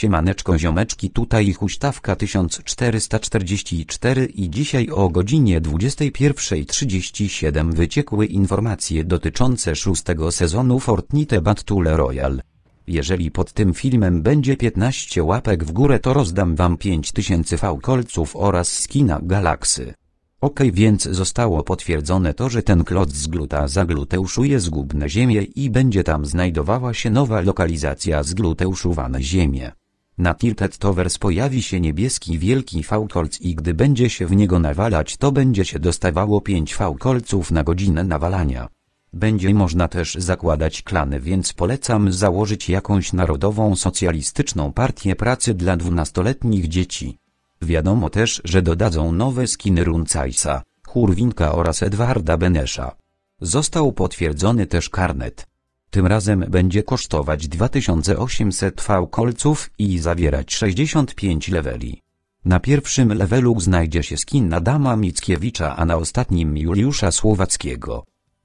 Siemaneczko ziomeczki tutaj huśtawka 1444 i dzisiaj o godzinie 21.37 wyciekły informacje dotyczące szóstego sezonu Fortnite Battle Royale. Jeżeli pod tym filmem będzie 15 łapek w górę to rozdam wam 5000 V-kolców oraz skina Galaxy. Ok, więc zostało potwierdzone to, że ten klot z gluta zagluteuszyje zgubne ziemię i będzie tam znajdowała się nowa lokalizacja zgluteuszowane ziemie. Na Tilted Towers pojawi się niebieski wielki fałkolc i gdy będzie się w niego nawalać to będzie się dostawało 5 fałkolców na godzinę nawalania. Będzie można też zakładać klany więc polecam założyć jakąś narodową socjalistyczną partię pracy dla dwunastoletnich dzieci. Wiadomo też, że dodadzą nowe skiny Runcajsa, Hurwinka oraz Edwarda Benesza. Został potwierdzony też karnet. Tym razem będzie kosztować 2800 V kolców i zawierać 65 leveli. Na pierwszym levelu znajdzie się skin Adama Mickiewicza, a na ostatnim Juliusza Słowackiego.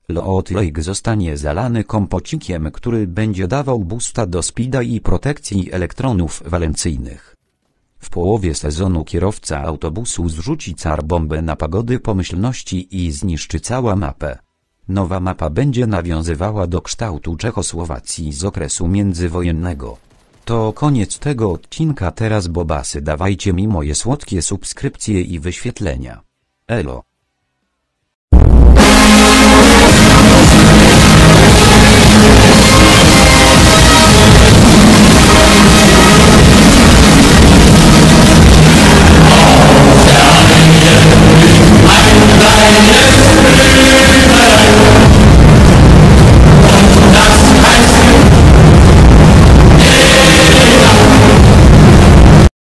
Lot Lake zostanie zalany kompocikiem, który będzie dawał busta do spida i protekcji elektronów walencyjnych. W połowie sezonu kierowca autobusu zrzuci car bombę na pagody pomyślności i zniszczy całą mapę. Nowa mapa będzie nawiązywała do kształtu Czechosłowacji z okresu międzywojennego. To koniec tego odcinka teraz Bobasy dawajcie mi moje słodkie subskrypcje i wyświetlenia. Elo.